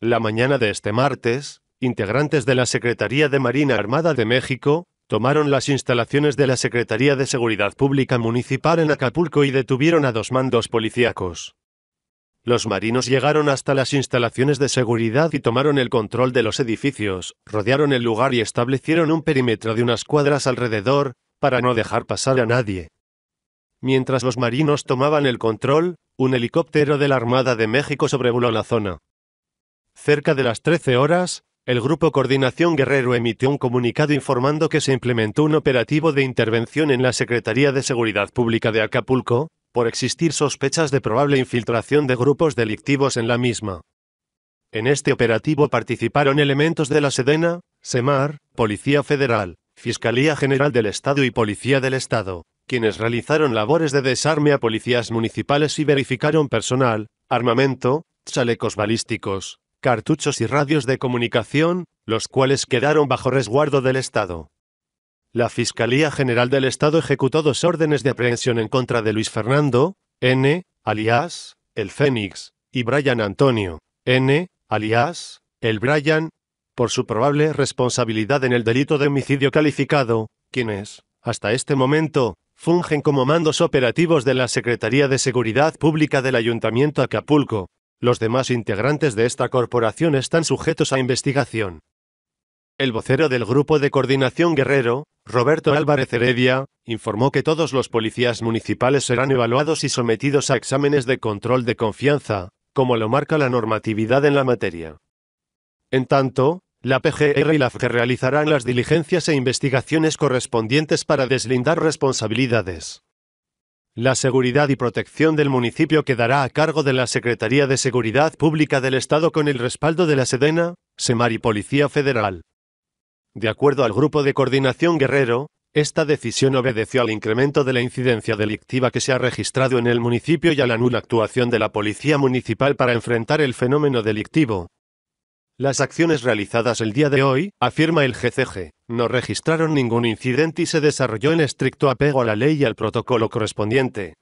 La mañana de este martes, integrantes de la Secretaría de Marina Armada de México, tomaron las instalaciones de la Secretaría de Seguridad Pública Municipal en Acapulco y detuvieron a dos mandos policíacos. Los marinos llegaron hasta las instalaciones de seguridad y tomaron el control de los edificios, rodearon el lugar y establecieron un perímetro de unas cuadras alrededor, para no dejar pasar a nadie. Mientras los marinos tomaban el control, un helicóptero de la Armada de México sobrevoló la zona. Cerca de las 13 horas, el Grupo Coordinación Guerrero emitió un comunicado informando que se implementó un operativo de intervención en la Secretaría de Seguridad Pública de Acapulco, por existir sospechas de probable infiltración de grupos delictivos en la misma. En este operativo participaron elementos de la Sedena, Semar, Policía Federal, Fiscalía General del Estado y Policía del Estado, quienes realizaron labores de desarme a policías municipales y verificaron personal, armamento, chalecos balísticos, cartuchos y radios de comunicación, los cuales quedaron bajo resguardo del Estado. La Fiscalía General del Estado ejecutó dos órdenes de aprehensión en contra de Luis Fernando, N., alias, el Fénix, y Brian Antonio, N., alias, el Brian, por su probable responsabilidad en el delito de homicidio calificado, quienes, hasta este momento, fungen como mandos operativos de la Secretaría de Seguridad Pública del Ayuntamiento Acapulco, los demás integrantes de esta corporación están sujetos a investigación. El vocero del Grupo de Coordinación Guerrero, Roberto Álvarez Heredia, informó que todos los policías municipales serán evaluados y sometidos a exámenes de control de confianza, como lo marca la normatividad en la materia. En tanto, la PGR y la FG realizarán las diligencias e investigaciones correspondientes para deslindar responsabilidades. La seguridad y protección del municipio quedará a cargo de la Secretaría de Seguridad Pública del Estado con el respaldo de la Sedena, Semar y Policía Federal. De acuerdo al Grupo de Coordinación Guerrero, esta decisión obedeció al incremento de la incidencia delictiva que se ha registrado en el municipio y a la nula actuación de la Policía Municipal para enfrentar el fenómeno delictivo, las acciones realizadas el día de hoy, afirma el GCG, no registraron ningún incidente y se desarrolló en estricto apego a la ley y al protocolo correspondiente.